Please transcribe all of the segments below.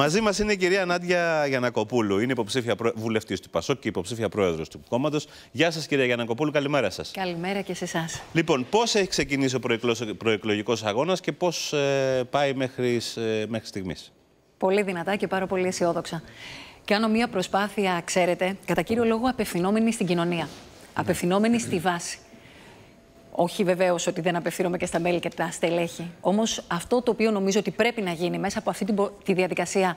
Μαζί μας είναι η κυρία Νάντια Γιανακοπούλου. Είναι υποψήφια βουλευτής του Πασόκ και υποψήφια πρόεδρος του κόμματος. Γεια σας, κυρία Γιανακοπούλου. Καλημέρα σας. Καλημέρα και σε εσάς. Λοιπόν, πώς έχει ξεκινήσει ο προεκλογικός αγώνας και πώς ε, πάει μέχρι, ε, μέχρι στιγμής. Πολύ δυνατά και πάρα πολύ αισιόδοξα. Κάνω μία προσπάθεια, ξέρετε, κατά κύριο λόγο απευθυνόμενη στην κοινωνία. Ναι. Απευθυνόμενη στη βάση. Όχι βεβαίως ότι δεν απευθύνομαι και στα μέλη και τα στελέχη. Όμως αυτό το οποίο νομίζω ότι πρέπει να γίνει μέσα από αυτή τη διαδικασία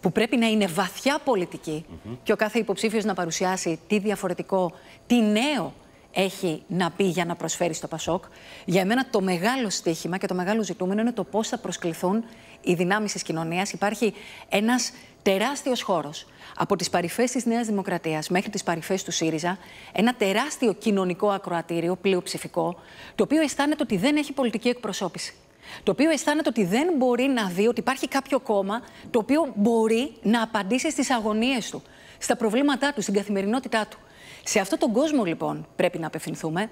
που πρέπει να είναι βαθιά πολιτική και ο κάθε υποψήφιος να παρουσιάσει τι διαφορετικό, τι νέο έχει να πει για να προσφέρει στο Πασόκ. Για μένα το μεγάλο στίχημα και το μεγάλο ζητούμενο είναι το πώς θα προσκληθούν οι δυνάμεις της κοινωνίας. Υπάρχει ένας τεράστιος χώρος. Από τις παρυφές της Νέας Δημοκρατίας μέχρι τις παρυφές του ΣΥΡΙΖΑ, ένα τεράστιο κοινωνικό ακροατήριο, πλειοψηφικό, το οποίο αισθάνεται ότι δεν έχει πολιτική εκπροσώπηση. Το οποίο αισθάνεται ότι δεν μπορεί να δει ότι υπάρχει κάποιο κόμμα το οποίο μπορεί να απαντήσει στις αγωνίες του, στα προβλήματά του, στην καθημερινότητά του. Σε αυτόν τον κόσμο λοιπόν πρέπει να απευθυνθούμε.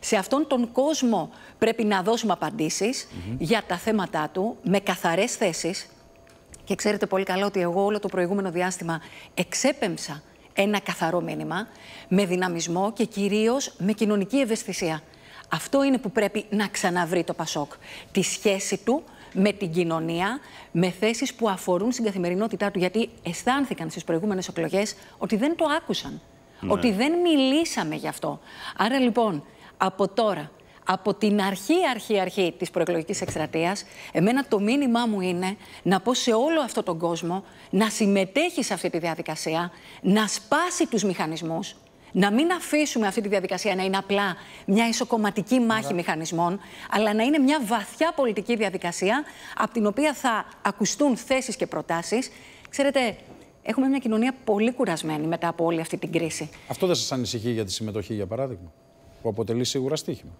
Σε αυτόν τον κόσμο πρέπει να δώσουμε απαντήσεις για τα θέματα του με καθαρές θέσεις. Και ξέρετε πολύ καλά ότι εγώ όλο το προηγούμενο διάστημα εξέπεμψα ένα καθαρό μήνυμα με δυναμισμό και κυρίως με κοινωνική ευαισθησία. Αυτό είναι που πρέπει να ξαναβρει το Πασόκ. Τη σχέση του με την κοινωνία, με θέσεις που αφορούν στην καθημερινότητά του. Γιατί αισθάνθηκαν στις προηγούμενες εκλογές ότι δεν το άκουσαν. Ναι. ότι δεν μιλήσαμε γι' αυτό. Άρα λοιπόν, από τώρα, από την αρχή, αρχή, αρχή της προεκλογικής εκστρατείας, εμένα το μήνυμά μου είναι να πω σε όλο αυτόν τον κόσμο να συμμετέχει σε αυτή τη διαδικασία, να σπάσει τους μηχανισμούς, να μην αφήσουμε αυτή τη διαδικασία να είναι απλά μια ισοκομματική μάχη μηχανισμών, αλλά να είναι μια βαθιά πολιτική διαδικασία από την οποία θα ακουστούν θέσεις και προτάσεις. Ξέρετε, Έχουμε μια κοινωνία πολύ κουρασμένη μετά από όλη αυτή την κρίση. Αυτό δεν σας ανησυχεί για τη συμμετοχή, για παράδειγμα, που αποτελεί σίγουρα στοίχημα.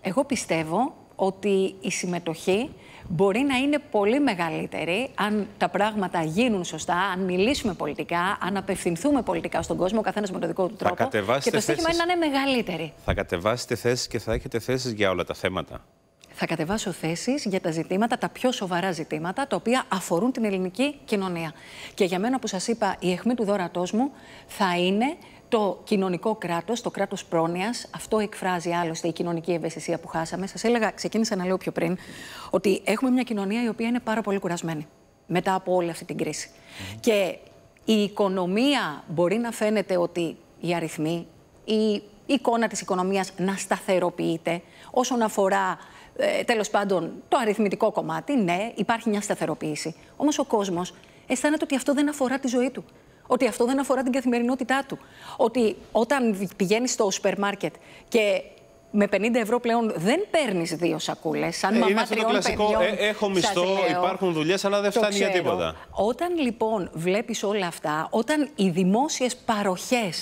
Εγώ πιστεύω ότι η συμμετοχή μπορεί να είναι πολύ μεγαλύτερη αν τα πράγματα γίνουν σωστά, αν μιλήσουμε πολιτικά, αν απευθυνθούμε πολιτικά στον κόσμο, ο καθένας με τον δικό του τρόπο. και το στοίχημα είναι να είναι μεγαλύτερη. Θα κατεβάσετε θέσεις και θα έχετε θέσεις για όλα τα θέματα θα κατεβάσω θέσεις για τα ζητήματα, τα πιο σοβαρά ζητήματα, τα οποία αφορούν την ελληνική κοινωνία. Και για μένα, που σας είπα, η αιχμή του δόρατός μου θα είναι το κοινωνικό κράτος, το κράτος πρόνοιας. Αυτό εκφράζει άλλωστε η κοινωνική ευαισθησία που χάσαμε. Σας έλεγα, ξεκίνησα να λέω πιο πριν, ότι έχουμε μια κοινωνία η οποία είναι πάρα πολύ κουρασμένη μετά από όλη αυτή την κρίση. Και η οικονομία μπορεί να φαίνεται ότι οι αριθμοί, οι η εικόνα της οικονομίας να σταθεροποιείται όσον αφορά ε, τέλος πάντων το αριθμητικό κομμάτι. Ναι, υπάρχει μια σταθεροποίηση. Όμως ο κόσμος αισθάνεται ότι αυτό δεν αφορά τη ζωή του. Ότι αυτό δεν αφορά την καθημερινότητά του. Ότι όταν πηγαίνει στο σούπερ μάρκετ και με 50 ευρώ πλέον δεν παίρνεις δύο σακούλες. Σαν ε, μαμά είναι το κλασικό. Ε, έχω μισθό, υπάρχουν δουλειές, αλλά δεν φτάνει για τίποτα. Όταν λοιπόν βλέπεις όλα αυτά, όταν οι δημόσιες παροχές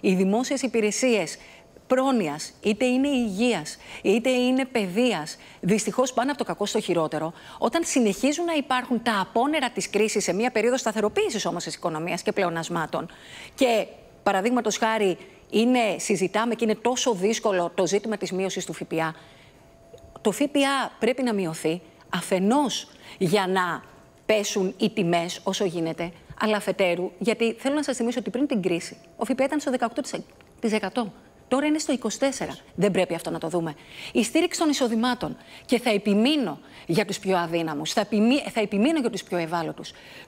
οι δημόσιες υπηρεσίες πρόνοιας, είτε είναι υγείας, είτε είναι παιδείας, δυστυχώς πάνω από το κακό στο χειρότερο, όταν συνεχίζουν να υπάρχουν τα απόνερα της κρίσης σε μια περίοδο σταθεροποίησης όμως της οικονομίας και πλεονασμάτων και παραδείγματος χάρη είναι, συζητάμε και είναι τόσο δύσκολο το ζήτημα της μείωσης του ΦΠΑ, το ΦΠΑ πρέπει να μειωθεί αφενός για να πέσουν οι τιμές όσο γίνεται, αλλά αφετέρου, γιατί θέλω να σας θυμίσω ότι πριν την κρίση ο ΦΠΑ ήταν στο 18%. Τώρα είναι στο 24. Δεν πρέπει αυτό να το δούμε. Η στήριξη των εισοδημάτων. Και θα επιμείνω για τους πιο αδύναμους, θα, επιμείνω, για τους πιο ευάλωτους.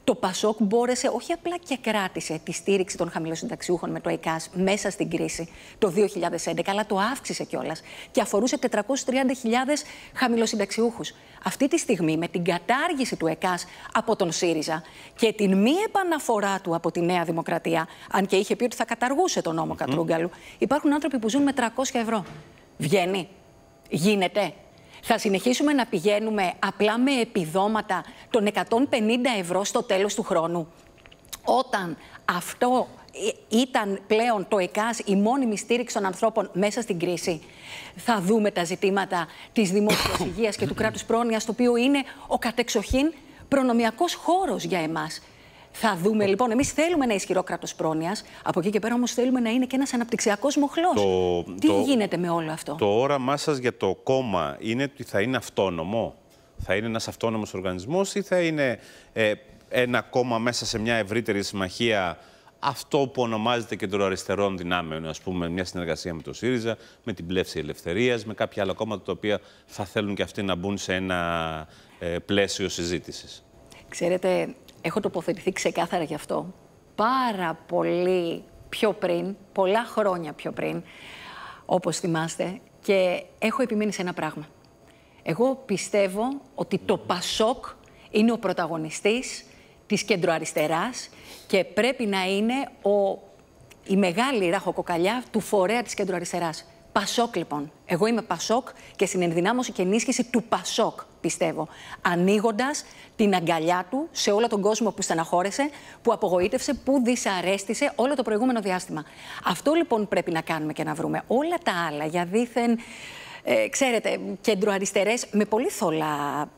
Το Πασόκ μπόρεσε όχι απλά και κράτησε τη στήριξη των χαμηλοσυνταξιούχων με το ΕΚΑΣ μέσα στην κρίση το 2011, αλλά το αύξησε κιόλας και αφορούσε 430.000 χαμηλοσυνταξιούχου αυτή τη στιγμή με την κατάργηση του ΕΚΑΣ από τον ΣΥΡΙΖΑ και την μη επαναφορά του από τη Νέα Δημοκρατία, αν και είχε πει ότι θα καταργούσε τον νόμο Κατρούγκαλου, υπάρχουν άνθρωποι που ζουν με 300 ευρώ. Βγαίνει. Γίνεται. Θα συνεχίσουμε να πηγαίνουμε απλά με επιδόματα των 150 ευρώ στο τέλος του χρόνου. Όταν αυτό ε, ήταν πλέον το ΕΚΑΣ η μόνιμη στήριξη των ανθρώπων μέσα στην κρίση. Θα δούμε τα ζητήματα της δημόσιας υγείας και του κράτους πρόνοιας, το οποίο είναι ο κατεξοχήν προνομιακός χώρος για εμάς. Θα δούμε λοιπόν. Εμείς θέλουμε ένα ισχυρό κράτος πρόνοιας. Από εκεί και πέρα όμως θέλουμε να είναι και ένας αναπτυξιακός μοχλός. Τι γίνεται με όλο αυτό. Το όραμά σας για το κόμμα είναι ότι θα είναι αυτόνομο. Θα είναι ένας αυτόνομος οργανισμός... ή θα είναι ε, ένα κόμμα μέσα σε μια ευρύτερη συμμαχία αυτό που ονομάζεται κεντροαριστερών δυνάμεων, ας πούμε, μια συνεργασία με το ΣΥΡΙΖΑ, με την πλεύση ελευθερίας, με κάποια άλλα κόμματα τα οποία θα θέλουν και αυτοί να μπουν σε ένα ε, πλαίσιο συζήτησης. Ξέρετε, έχω τοποθετηθεί ξεκάθαρα γι' αυτό πάρα πολύ πιο πριν, πολλά χρόνια πιο πριν, όπως θυμάστε, και έχω επιμείνει σε ένα πράγμα. Εγώ πιστεύω ότι το ΠΑΣΟΚ είναι ο πρωταγωνιστής της κεντροαριστεράς και πρέπει να είναι ο, η μεγάλη ράχοκοκαλιά του φορέα της κεντροαριστεράς. Πασόκ λοιπόν. Εγώ είμαι Πασόκ και στην ενδυνάμωση και ενίσχυση του Πασόκ πιστεύω. Ανοίγοντας την αγκαλιά του σε όλο τον κόσμο που στεναχώρεσε, που απογοήτευσε, που δυσαρέστησε όλο το προηγούμενο διάστημα. Αυτό λοιπόν πρέπει να κάνουμε και να βρούμε. Όλα τα άλλα για δίθεν ε, ξέρετε, κεντροαριστερές με πολύ θολά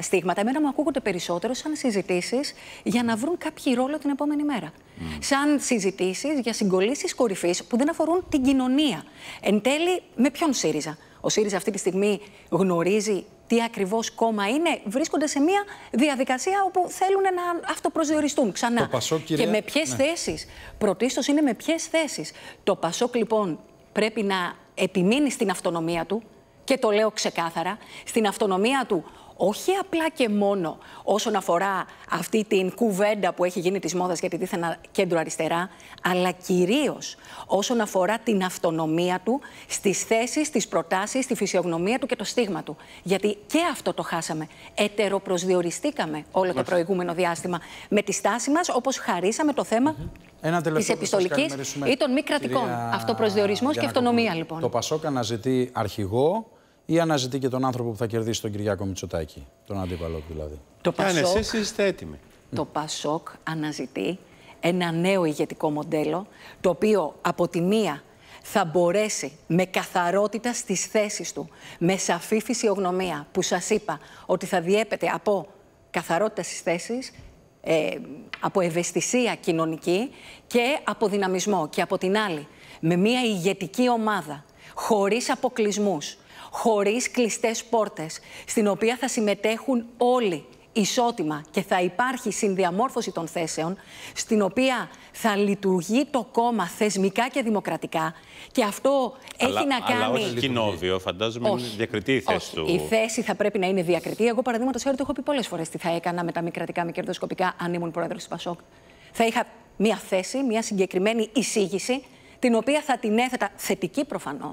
στίγματα. Εμένα μου ακούγονται περισσότερο σαν συζητήσεις για να βρουν κάποιο ρόλο την επόμενη μέρα. Σαν συζητήσεις για συγκολήσεις κορυφής που δεν αφορούν την κοινωνία. Εν τέλει, με ποιον ΣΥΡΙΖΑ. Ο ΣΥΡΙΖΑ αυτή τη στιγμή γνωρίζει τι ακριβώς κόμμα είναι, βρίσκονται σε μια διαδικασία όπου θέλουν να αυτοπροσδιοριστούν ξανά. Το Και με ναι. ποιες θέσεις. Πρωτίστως είναι με ποιες θέσεις. Το Πασόκ, λοιπόν, πρέπει να επιμείνει στην αυτονομία του και το λέω ξεκάθαρα, στην αυτονομία του όχι απλά και μόνο όσον αφορά αυτή την κουβέντα που έχει γίνει της μόδας για τη δίθεν κέντρο αριστερά, αλλά κυρίως όσον αφορά την αυτονομία του στις θέσεις, τι προτάσει, τη φυσιογνωμία του και το στίγμα του. Γιατί και αυτό το χάσαμε. Ετεροπροσδιοριστήκαμε όλο το προηγούμενο διάστημα με τη στάση μας, όπως χαρίσαμε το θέμα. τη επιστολική ή των μη κρατικών. και αυτονομία, λοιπόν. Το Πασόκα αναζητεί αρχηγό ή αναζητεί και τον άνθρωπο που θα κερδίσει τον Κυριάκο Μητσοτάκη, τον αντίπαλό του δηλαδή. Το Πασόκ, εσείς είστε έτοιμοι. Το Πασόκ αναζητεί ένα νέο ηγετικό μοντέλο, το οποίο από τη μία θα μπορέσει με καθαρότητα στις θέσεις του, με σαφή φυσιογνωμία που σας είπα ότι θα διέπεται από καθαρότητα στις θέσεις, ε, από ευαισθησία κοινωνική και από δυναμισμό. Και από την άλλη, με μια ηγετική ομάδα, χωρίς αποκλεισμούς, χωρίς κλειστές πόρτες, στην οποία θα συμμετέχουν όλοι ισότιμα και θα υπάρχει συνδιαμόρφωση των θέσεων, στην οποία θα λειτουργεί το κόμμα θεσμικά και δημοκρατικά. Και αυτό έχει να κάνει. Αλλά όχι κοινόβιο, φαντάζομαι είναι διακριτή η θέση όχι. του. Η θέση θα πρέπει να είναι διακριτή. Εγώ, παραδείγματος χάρη, το έχω πει πολλές φορές τι θα έκανα με τα μη κρατικά, μη κερδοσκοπικά, αν ήμουν πρόεδρος της Πασόκ. Θα είχα μία θέση, μία συγκεκριμένη εισήγηση, την οποία θα την έθετα θετική προφανώς,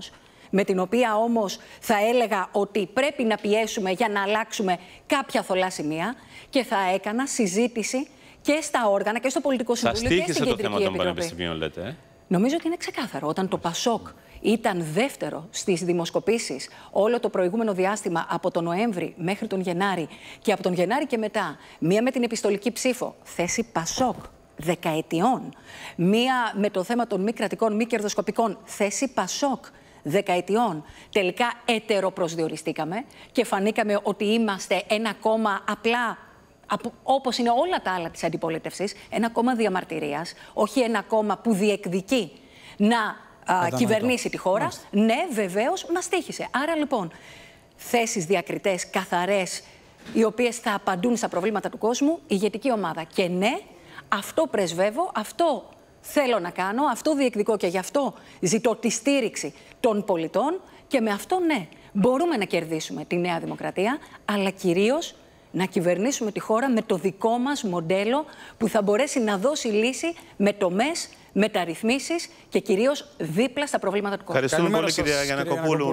με την οποία όμως θα έλεγα ότι πρέπει να πιέσουμε για να αλλάξουμε κάποια θολά σημεία και θα έκανα συζήτηση και στα όργανα και στο πολιτικό συμβούλιο και στην κεντρική το θέμα των πανεπιστημίων, λέτε. Ε? Νομίζω ότι είναι ξεκάθαρο. Όταν το Πασόκ ήταν δεύτερο στις δημοσκοπήσεις όλο το προηγούμενο διάστημα από τον Νοέμβρη μέχρι τον Γενάρη και από τον Γενάρη και μετά, μία με την επιστολική ψήφο, θέση Πασόκ δεκαετιών. Μία με το θέμα των μη κρατικών, μη κερδοσκοπικών, θέση Πασόκ δεκαετιών. Τελικά ετεροπροσδιοριστήκαμε και φανήκαμε ότι είμαστε ένα κόμμα απλά όπως είναι όλα τα άλλα της αντιπολίτευσης, ένα κόμμα διαμαρτυρίας, όχι ένα κόμμα που διεκδικεί να κυβερνήσει τη χώρα. Ναι, βεβαίως μας τύχησε. Άρα λοιπόν, θέσεις διακριτές, καθαρές, οι οποίες θα απαντούν στα προβλήματα του κόσμου, ηγετική ομάδα. Και ναι, αυτό πρεσβεύω, αυτό θέλω να κάνω, αυτό διεκδικώ και γι' αυτό ζητώ τη στήριξη των πολιτών και με αυτό ναι, μπορούμε να κερδίσουμε τη Νέα Δημοκρατία, αλλά κυρίως να κυβερνήσουμε τη χώρα με το δικό μας μοντέλο που θα μπορέσει να δώσει λύση με τομές, μεταρρυθμίσεις και κυρίως δίπλα στα προβλήματα του κόσμου. πολύ